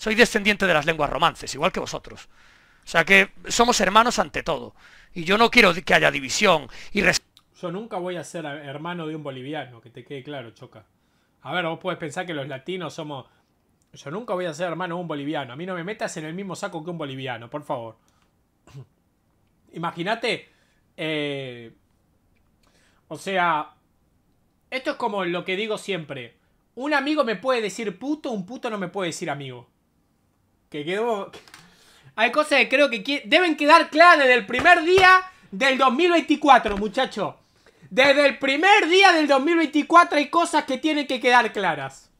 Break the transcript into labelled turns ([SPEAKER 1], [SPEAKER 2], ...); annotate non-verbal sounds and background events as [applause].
[SPEAKER 1] Soy descendiente de las lenguas romances, igual que vosotros. O sea que somos hermanos ante todo.
[SPEAKER 2] Y
[SPEAKER 3] yo no quiero que haya división y Yo nunca voy a ser hermano de un boliviano, que te quede claro, Choca. A ver, vos puedes pensar que los latinos somos... Yo nunca voy a ser hermano de un boliviano. A mí no me metas en el mismo saco que un boliviano, por favor. [clears throat] Imagínate... Eh, o sea...
[SPEAKER 4] Esto es como lo que digo siempre. Un amigo me puede decir puto, un puto no me puede decir amigo. Que quedó... Hay cosas que creo que deben quedar claras desde el primer día del 2024, muchachos. Desde el primer día del 2024 hay cosas que tienen que quedar claras.